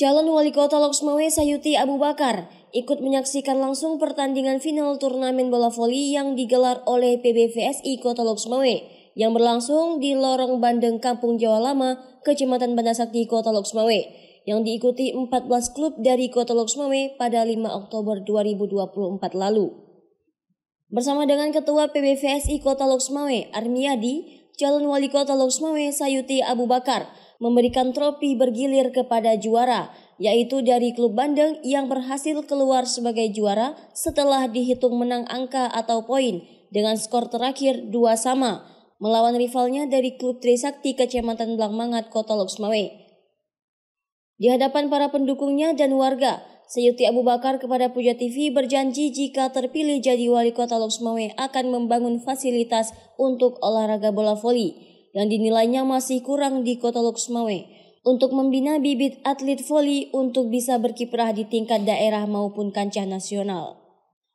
Calon Wali Kota Loksmawe Sayuti Abu Bakar ikut menyaksikan langsung pertandingan final turnamen bola voli yang digelar oleh PBVSI Kota Loksmawe yang berlangsung di Lorong Bandeng Kampung Jawa Lama, Kecamatan Bandasakti, Kota Loksmawe yang diikuti 14 klub dari Kota Loksmawe pada 5 Oktober 2024 lalu. Bersama dengan Ketua PBVSI Kota Loksmawe, Armiyadi, calon wali kota Loksmawe Sayuti Abu Bakar memberikan tropi bergilir kepada juara, yaitu dari klub Bandeng yang berhasil keluar sebagai juara setelah dihitung menang angka atau poin dengan skor terakhir dua sama melawan rivalnya dari klub Trisakti Kecamatan Blangmangat Kota Loksmawe. Di hadapan para pendukungnya dan warga, Sayuti Abu Bakar kepada Puja TV berjanji jika terpilih jadi wali kota Loksmawe akan membangun fasilitas untuk olahraga bola voli yang dinilainya masih kurang di Kota Luxmawe untuk membina bibit atlet voli untuk bisa berkiprah di tingkat daerah maupun kancah nasional.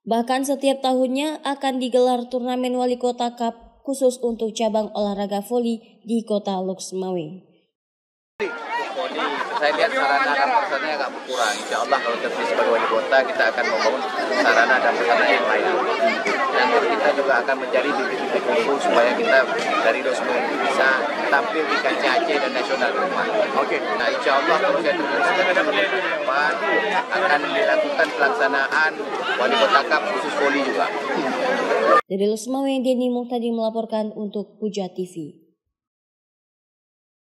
Bahkan setiap tahunnya akan digelar turnamen wali kota cup khusus untuk cabang olahraga voli di kota Loksmawe. Saya lihat sarana dan prasarana agak berkurang. Insya Allah kalau terpilih sebagai wali kota kita akan membangun sarana dan prasarana yang lain kita juga akan mencari titik-titik unggul supaya kita dari 2020 itu bisa tampil di kancah Aceh dan nasional rumah. Oke. Okay. Nah, insya Allah kalau saya teruskan akan dilakukan pelaksanaan wali kota Kap, khusus poli juga. Dari Lesma Wendy Muhtadi melaporkan untuk Puja TV.